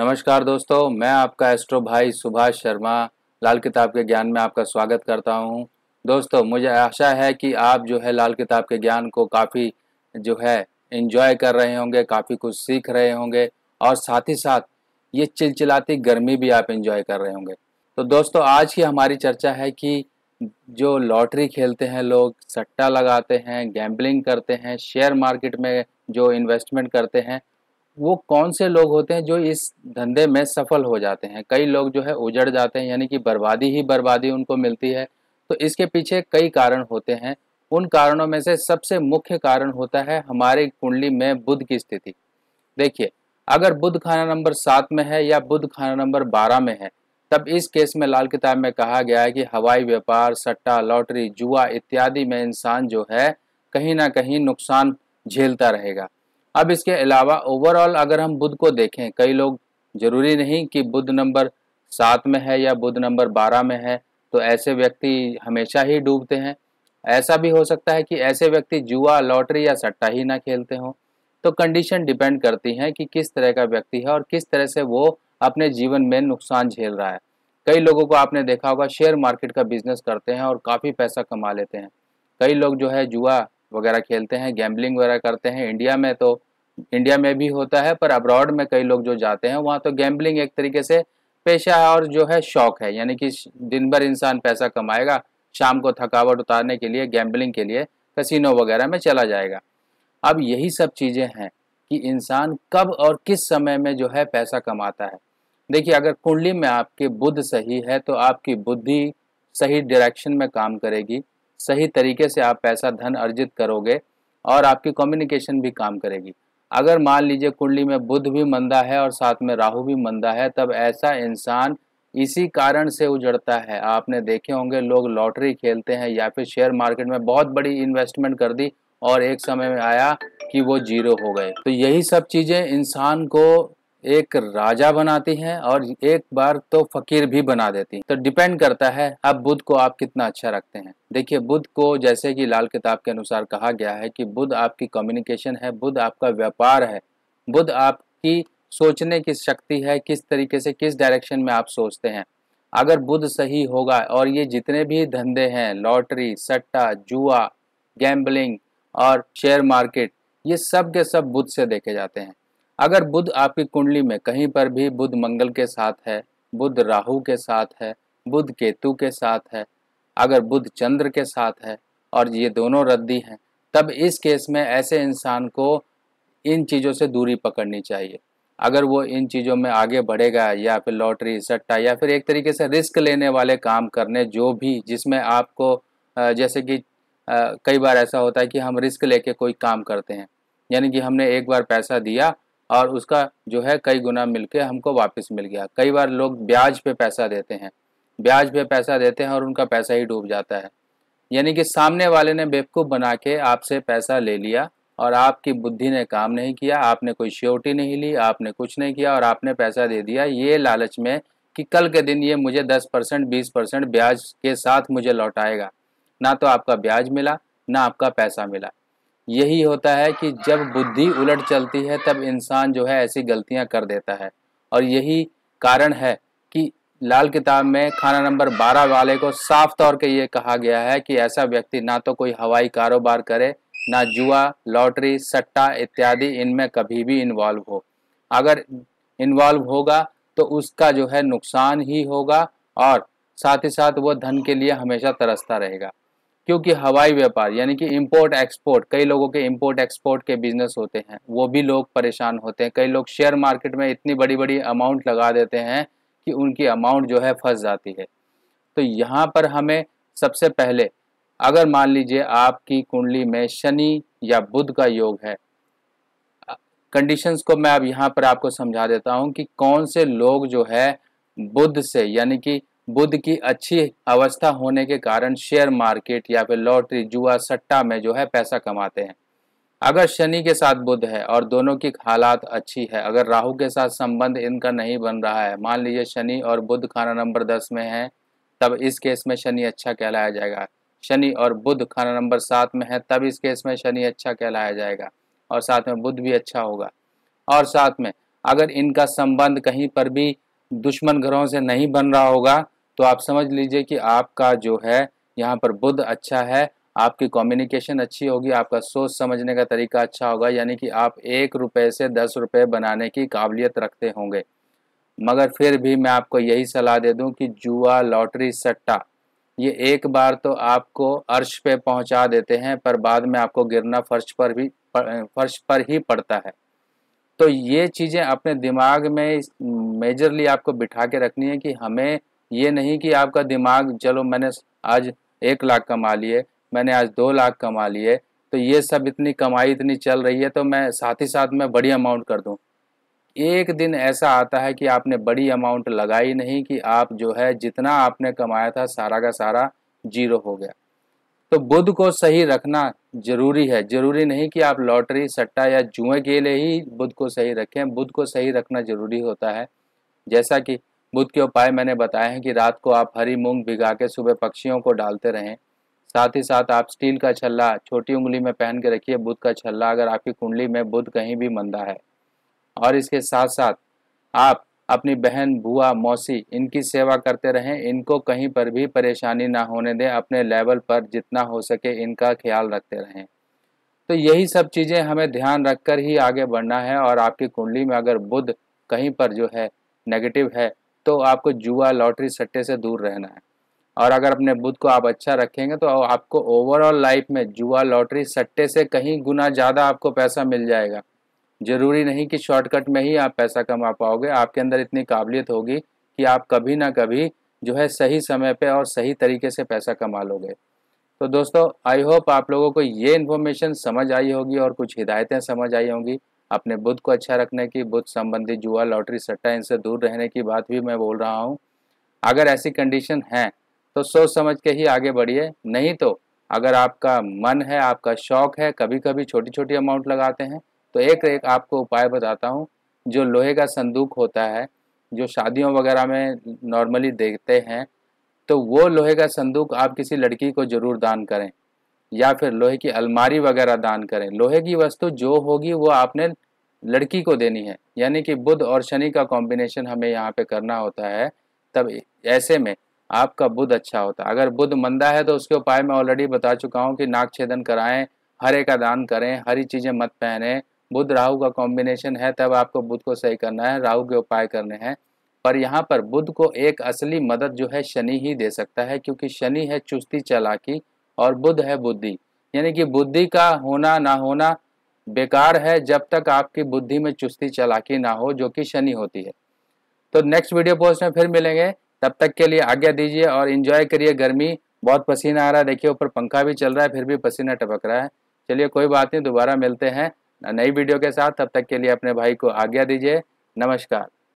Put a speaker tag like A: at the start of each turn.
A: नमस्कार दोस्तों मैं आपका एस्ट्रो भाई सुभाष शर्मा लाल किताब के ज्ञान में आपका स्वागत करता हूं दोस्तों मुझे आशा है कि आप जो है लाल किताब के ज्ञान को काफ़ी जो है इन्जॉय कर रहे होंगे काफ़ी कुछ सीख रहे होंगे और साथ ही साथ ये चिलचिलाती गर्मी भी आप इंजॉय कर रहे होंगे तो दोस्तों आज की हमारी चर्चा है कि जो लॉटरी खेलते हैं लोग सट्टा लगाते हैं गैम्बलिंग करते हैं शेयर मार्केट में जो इन्वेस्टमेंट करते हैं वो कौन से लोग होते हैं जो इस धंधे में सफल हो जाते हैं कई लोग जो है उजड़ जाते हैं यानी कि बर्बादी ही बर्बादी उनको मिलती है तो इसके पीछे कई कारण होते हैं उन कारणों में से सबसे मुख्य कारण होता है हमारे कुंडली में बुध की स्थिति देखिए अगर बुध खाना नंबर सात में है या बुध खाना नंबर बारह में है तब इस केस में लाल किताब में कहा गया है कि हवाई व्यापार सट्टा लॉटरी जुआ इत्यादि में इंसान जो है कहीं ना कहीं नुकसान झेलता रहेगा अब इसके अलावा ओवरऑल अगर हम बुध को देखें कई लोग जरूरी नहीं कि बुध नंबर सात में है या बुध नंबर बारह में है तो ऐसे व्यक्ति हमेशा ही डूबते हैं ऐसा भी हो सकता है कि ऐसे व्यक्ति जुआ लॉटरी या सट्टा ही ना खेलते हों तो कंडीशन डिपेंड करती हैं कि किस तरह का व्यक्ति है और किस तरह से वो अपने जीवन में नुकसान झेल रहा है कई लोगों को आपने देखा होगा शेयर मार्केट का बिजनेस करते हैं और काफ़ी पैसा कमा लेते हैं कई लोग जो है जुआ वगैरह खेलते हैं गैम्बलिंग वगैरह करते हैं इंडिया में तो इंडिया में भी होता है पर अब्रॉड में कई लोग जो जाते हैं वहाँ तो गैम्बलिंग एक तरीके से पेशा और जो है शौक है यानी कि दिन भर इंसान पैसा कमाएगा शाम को थकावट उतारने के लिए गैम्बलिंग के लिए कसिनो वगैरह में चला जाएगा अब यही सब चीज़ें हैं कि इंसान कब और किस समय में जो है पैसा कमाता है देखिए अगर कुंडली में आपके बुद्ध सही है तो आपकी बुद्धि सही डायरेक्शन में काम करेगी सही तरीके से आप पैसा धन अर्जित करोगे और आपकी कम्युनिकेशन भी काम करेगी अगर मान लीजिए कुंडली में बुध भी मंदा है और साथ में राहु भी मंदा है तब ऐसा इंसान इसी कारण से उजड़ता है आपने देखे होंगे लोग लॉटरी खेलते हैं या फिर शेयर मार्केट में बहुत बड़ी इन्वेस्टमेंट कर दी और एक समय में आया कि वो जीरो हो गए तो यही सब चीज़ें इंसान को एक राजा बनाती हैं और एक बार तो फकीर भी बना देती तो डिपेंड करता है अब बुद्ध को आप कितना अच्छा रखते हैं देखिए बुद्ध को जैसे कि लाल किताब के अनुसार कहा गया है कि बुद्ध आपकी कम्युनिकेशन है बुद्ध आपका व्यापार है बुद्ध आपकी सोचने की शक्ति है किस तरीके से किस डायरेक्शन में आप सोचते हैं अगर बुद्ध सही होगा और ये जितने भी धंधे हैं लॉटरी सट्टा जुआ गैम्बलिंग और शेयर मार्केट ये सब के सब बुद्ध से देखे जाते हैं अगर बुध आपकी कुंडली में कहीं पर भी बुध मंगल के साथ है बुध राहु के साथ है बुध केतु के साथ है अगर बुध चंद्र के साथ है और ये दोनों रद्दी हैं तब इस केस में ऐसे इंसान को इन चीज़ों से दूरी पकड़नी चाहिए अगर वो इन चीज़ों में आगे बढ़ेगा या फिर लॉटरी सट्टा या फिर एक तरीके से रिस्क लेने वाले काम करने जो भी जिसमें आपको जैसे कि कई बार ऐसा होता है कि हम रिस्क लेके कोई काम करते हैं यानी कि हमने एक बार पैसा दिया और उसका जो है कई गुना मिलके हमको वापस मिल गया कई बार लोग ब्याज पे पैसा देते हैं ब्याज पे पैसा देते हैं और उनका पैसा ही डूब जाता है यानी कि सामने वाले ने बेवकूफ़ बना के आपसे पैसा ले लिया और आपकी बुद्धि ने काम नहीं किया आपने कोई श्योरिटी नहीं ली आपने कुछ नहीं किया और आपने पैसा दे दिया ये लालच में कि कल के दिन ये मुझे दस परसेंट बीस परसेंट ब्याज के साथ मुझे लौटाएगा ना तो आपका ब्याज मिला ना आपका पैसा मिला यही होता है कि जब बुद्धि उलट चलती है तब इंसान जो है ऐसी गलतियां कर देता है और यही कारण है कि लाल किताब में खाना नंबर बारह वाले को साफ तौर के ये कहा गया है कि ऐसा व्यक्ति ना तो कोई हवाई कारोबार करे ना जुआ लॉटरी सट्टा इत्यादि इनमें कभी भी इन्वॉल्व हो अगर इन्वॉल्व होगा तो उसका जो है नुकसान ही होगा और साथ ही साथ वो धन के लिए हमेशा तरसता रहेगा क्योंकि हवाई व्यापार यानी कि इम्पोर्ट एक्सपोर्ट कई लोगों के इम्पोर्ट एक्सपोर्ट के बिजनेस होते हैं वो भी लोग परेशान होते हैं कई लोग शेयर मार्केट में इतनी बड़ी बड़ी अमाउंट लगा देते हैं कि उनकी अमाउंट जो है फंस जाती है तो यहाँ पर हमें सबसे पहले अगर मान लीजिए आपकी कुंडली में शनि या बुध का योग है कंडीशंस को मैं अब यहाँ पर आपको समझा देता हूँ कि कौन से लोग जो है बुध से यानी कि बुद्ध की अच्छी अवस्था होने के कारण शेयर मार्केट या फिर लॉटरी जुआ सट्टा में जो है पैसा कमाते हैं अगर शनि के साथ बुद्ध है और दोनों की हालात अच्छी है अगर राहु के साथ संबंध इनका नहीं बन रहा है मान लीजिए शनि और बुद्ध खाना नंबर दस में है तब इस केस में शनि अच्छा कहलाया जाएगा शनि और बुद्ध खाना नंबर सात में है तब इस केस में शनि अच्छा कहलाया जाएगा और साथ में बुद्ध भी अच्छा होगा और साथ में अगर इनका संबंध कहीं पर भी दुश्मन ग्रहों से नहीं बन रहा होगा तो आप समझ लीजिए कि आपका जो है यहाँ पर बुद्ध अच्छा है आपकी कम्युनिकेशन अच्छी होगी आपका सोच समझने का तरीका अच्छा होगा यानी कि आप एक रुपये से दस रुपये बनाने की काबिलियत रखते होंगे मगर फिर भी मैं आपको यही सलाह दे दूं कि जुआ लॉटरी सट्टा ये एक बार तो आपको अर्श पे पहुंचा देते हैं पर बाद में आपको गिरना फर्श पर भी फर्श पर ही पड़ता है तो ये चीज़ें अपने दिमाग में मेजरली आपको बिठा के रखनी है कि हमें ये नहीं कि आपका दिमाग चलो मैंने आज एक लाख कमा लिए मैंने आज दो लाख कमा लिए तो ये सब इतनी कमाई इतनी चल रही है तो मैं साथ ही साथ मैं बड़ी अमाउंट कर दूँ एक दिन ऐसा आता है कि आपने बड़ी अमाउंट लगाई नहीं कि आप जो है जितना आपने कमाया था सारा का सारा जीरो हो गया तो बुद्ध को सही रखना जरूरी है जरूरी नहीं कि आप लॉटरी सट्टा या जुए के लिए ही बुद्ध को सही रखें बुद्ध को सही रखना जरूरी होता है जैसा कि बुध के उपाय मैंने बताए हैं कि रात को आप हरी मूंग भिगा के सुबह पक्षियों को डालते रहें साथ ही साथ आप स्टील का छल्ला छोटी उंगली में पहन के रखिए बुध का छल्ला अगर आपकी कुंडली में बुध कहीं भी मंदा है और इसके साथ साथ आप अपनी बहन बुआ मौसी इनकी सेवा करते रहें इनको कहीं पर भी परेशानी ना होने दें अपने लेवल पर जितना हो सके इनका ख्याल रखते रहें तो यही सब चीज़ें हमें ध्यान रखकर ही आगे बढ़ना है और आपकी कुंडली में अगर बुध कहीं पर जो है नेगेटिव है तो आपको जुआ लॉटरी सट्टे से दूर रहना है और अगर अपने बुद्ध को आप अच्छा रखेंगे तो आपको ओवरऑल लाइफ में जुआ लॉटरी सट्टे से कहीं गुना ज़्यादा आपको पैसा मिल जाएगा ज़रूरी नहीं कि शॉर्टकट में ही आप पैसा कमा पाओगे आपके अंदर इतनी काबिलियत होगी कि आप कभी ना कभी जो है सही समय पे और सही तरीके से पैसा कमा लोगे तो दोस्तों आई होप आप लोगों को ये इन्फॉर्मेशन समझ आई होगी और कुछ हिदायतें समझ आई होंगी अपने बुद्ध को अच्छा रखने की बुद्ध संबंधी जुआ लॉटरी सट्टा इनसे दूर रहने की बात भी मैं बोल रहा हूँ अगर ऐसी कंडीशन है तो सोच समझ के ही आगे बढ़िए नहीं तो अगर आपका मन है आपका शौक है कभी कभी छोटी छोटी अमाउंट लगाते हैं तो एक एक आपको उपाय बताता हूँ जो लोहे का संदूक होता है जो शादियों वगैरह में नॉर्मली देखते हैं तो वो लोहे का संदूक आप किसी लड़की को ज़रूर दान करें या फिर लोहे की अलमारी वगैरह दान करें लोहे की वस्तु जो होगी वो आपने लड़की को देनी है यानी कि बुध और शनि का कॉम्बिनेशन हमें यहाँ पे करना होता है तब ऐसे में आपका बुध अच्छा होता है अगर बुध मंदा है तो उसके उपाय मैं ऑलरेडी बता चुका हूँ कि नाक छेदन कराएं हरे का दान करें हरी चीज़ें मत पहने बुध राहु का कॉम्बिनेशन है तब आपको बुध को सही करना है राहु के उपाय करने हैं पर यहाँ पर बुध को एक असली मदद जो है शनि ही दे सकता है क्योंकि शनि है चुस्ती चलाकी और बुद्ध है बुद्धि यानी कि बुद्धि का होना ना होना बेकार है जब तक आपकी बुद्धि में चुस्ती चलाकी ना हो जो कि शनि होती है तो नेक्स्ट वीडियो पोस्ट में फिर मिलेंगे तब तक के लिए आज्ञा दीजिए और इन्जॉय करिए गर्मी बहुत पसीना आ रहा है देखिए ऊपर पंखा भी चल रहा है फिर भी पसीना टपक रहा है चलिए कोई बात नहीं दोबारा मिलते हैं नई वीडियो के साथ तब तक के लिए अपने भाई को आज्ञा दीजिए नमस्कार